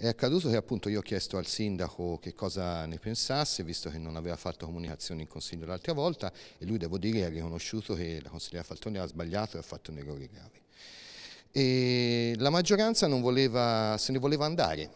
È accaduto che appunto io ho chiesto al sindaco che cosa ne pensasse, visto che non aveva fatto comunicazioni in consiglio l'altra volta, e lui devo dire ha riconosciuto che la consigliera Faltone ha sbagliato e ha fatto un errore grave. E la maggioranza voleva, se ne voleva andare,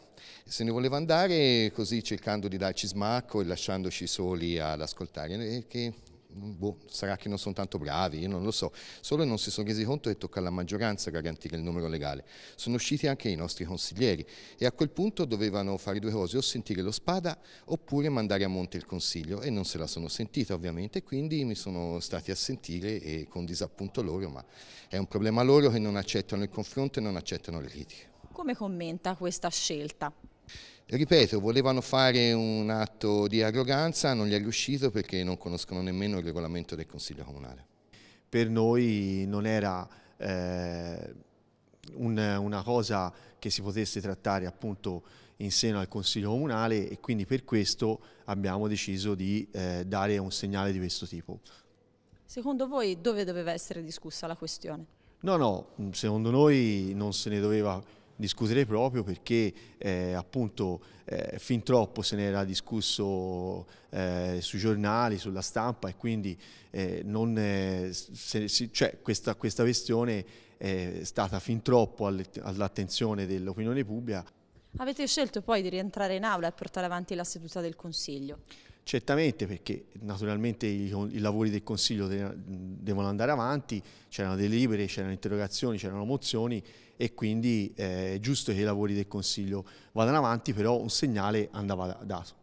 se ne voleva andare così cercando di darci smacco e lasciandoci soli ad ascoltare, che boh, sarà che non sono tanto bravi, io non lo so, solo non si sono resi conto che tocca alla maggioranza garantire il numero legale. Sono usciti anche i nostri consiglieri e a quel punto dovevano fare due cose, o sentire lo spada oppure mandare a monte il consiglio e non se la sono sentita ovviamente, quindi mi sono stati a sentire e con disappunto loro, ma è un problema loro che non accettano il confronto e non accettano le critiche. Come commenta questa scelta? Ripeto, volevano fare un atto di arroganza, non gli è riuscito perché non conoscono nemmeno il regolamento del Consiglio Comunale. Per noi non era eh, un, una cosa che si potesse trattare appunto in seno al Consiglio Comunale e quindi per questo abbiamo deciso di eh, dare un segnale di questo tipo. Secondo voi dove doveva essere discussa la questione? No, no, secondo noi non se ne doveva discutere proprio perché eh, appunto eh, fin troppo se ne era discusso eh, sui giornali, sulla stampa e quindi eh, non, eh, se, se, cioè, questa, questa, questione è stata fin troppo all'attenzione dell'opinione pubblica. Avete scelto poi di rientrare in aula e portare avanti la seduta del Consiglio? Certamente perché naturalmente i, i lavori del Consiglio devono andare avanti, c'erano delibere, c'erano interrogazioni, c'erano mozioni e quindi eh, è giusto che i lavori del Consiglio vadano avanti, però un segnale andava dato.